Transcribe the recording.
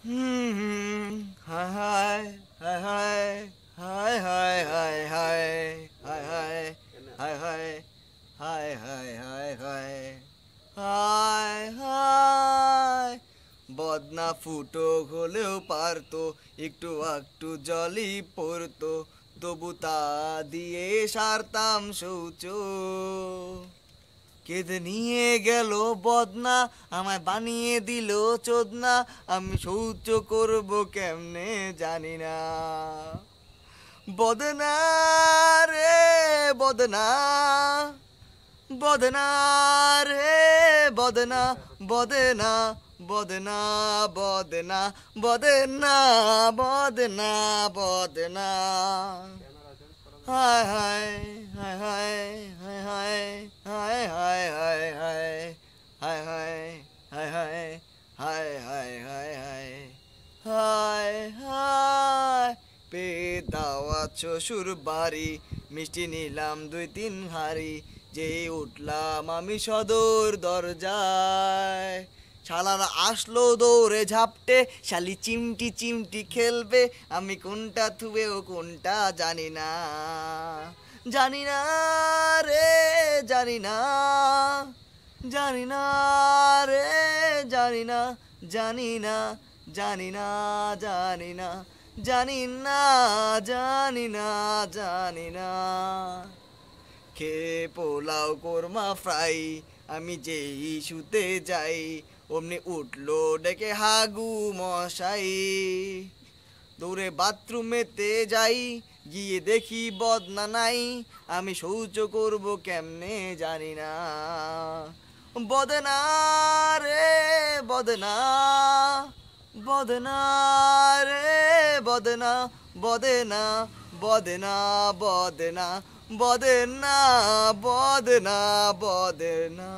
বদনা ফুটো হলেও পারতো একটু একটু জলই পড়তো তবু তা দিয়ে সারতাম শৌচ কেঁদে নিয়ে গেল বদনা আমায় বানিয়ে দিল চোদনা আমি সৌচ করব কেমনে জানি না বদনা রে বদনা বদনা রে বদনা বদনা বদনা বদনা বদনা বদনা বদনা হায় হায় হায় হায় hi, hi, hi, hi, hi, hi, hi, hi, hi. পে দাওয়াত শ্বশুর বাড়ি মিষ্টি নিলাম দুই তিন হাড়ি যেই উঠলাম আমি সদর দরজায় শালারা আসলো দৌড়ে ঝাপটে শালি চিমটি চিমটি খেলবে আমি কোনটা থুবে ও কোনটা জানি না জানি না রে জানি না জানি না রে জানি না জানি না জানি না জানি না জানি না জানি না জানি না খে পোলাও কোরমা ফ্রাই আমি যেই শুতে যাই অমনি উঠলো ডেকে হাগু মশাই দৌড়ে বাথরুমেতে যাই গিয়ে দেখি বদনা নাই আমি শৌচ করব কেমনে জানি না বদনা রে বদনা বদনা রে বদনা বদনা বদনা বদনা বদনা বদনা বদনা